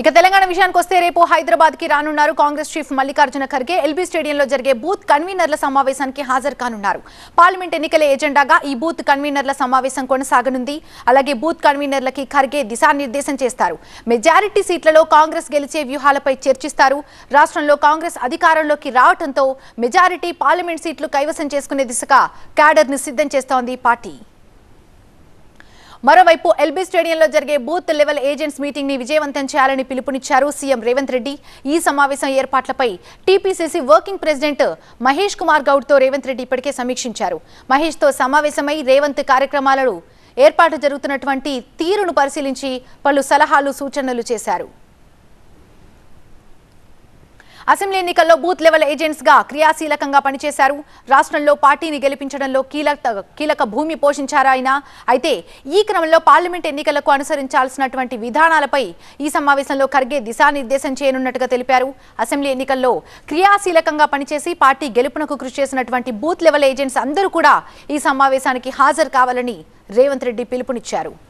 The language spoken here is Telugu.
ఇక తెలంగాణ విషయానికి వస్తే రేపు హైదరాబాద్ కి రానున్నారు కాంగ్రెస్ చీఫ్ మల్లికార్జున ఖర్గే ఎల్బీ స్టేడియంలో జరిగే బూత్ కన్వీనర్ల సమావేశానికి హాజరు కానున్నారు పార్లమెంట్ ఎన్నికల ఎజెండాగా ఈ బూత్ కన్వీనర్ల సమావేశం కొనసాగనుంది అలాగే బూత్ కన్వీనర్లకి ఖర్గే దిశానిర్దేశం చేస్తారు మెజారిటీ సీట్లలో కాంగ్రెస్ గెలిచే వ్యూహాలపై చర్చిస్తారు రాష్ట్రంలో కాంగ్రెస్ అధికారంలోకి రావడంతో మెజారిటీ పార్లమెంట్ సీట్లు కైవసం చేసుకునే దిశగా క్యాడర్ను సిద్ధం చేస్తోంది పార్టీ మరోవైపు ఎల్బీ స్టేడియంలో జరిగే బూత్ లెవెల్ ఏజెంట్స్ మీటింగ్ ని విజయవంతం చేయాలని పిలుపునిచ్చారు సీఎం రేవంత్ రెడ్డి ఈ సమావేశం ఏర్పాట్లపై TPCC working president Mahesh Kumar Goud తో రేవంత్ రెడ్డి ఇప్పటికే సమీక్షించారు మహేష్ తో సమావేశమై రేవంత్ కార్యక్రమాలను ఏర్పాటు జరుగుతున్నటువంటి తీరును పరిశీలించి పలు సలహాలు సూచనలు చేశారు అసెంబ్లీ ఎన్నికల్లో బూత్ లెవెల్ ఏజెంట్స్ గా క్రియాశీలకంగా పనిచేశారు రాష్ట్రంలో పార్టీని గెలిపించడంలో కీలక కీలక భూమి పోషించారాయన అయితే ఈ క్రమంలో పార్లమెంట్ ఎన్నికలకు అనుసరించాల్సినటువంటి విధానాలపై ఈ సమావేశంలో ఖర్గే దిశానిర్దేశం చేయనున్నట్టుగా తెలిపారు అసెంబ్లీ ఎన్నికల్లో క్రియాశీలకంగా పనిచేసి పార్టీ గెలుపునకు కృషి చేసినటువంటి బూత్ లెవెల్ ఏజెంట్స్ అందరూ కూడా ఈ సమావేశానికి హాజరు కావాలని రేవంత్ రెడ్డి పిలుపునిచ్చారు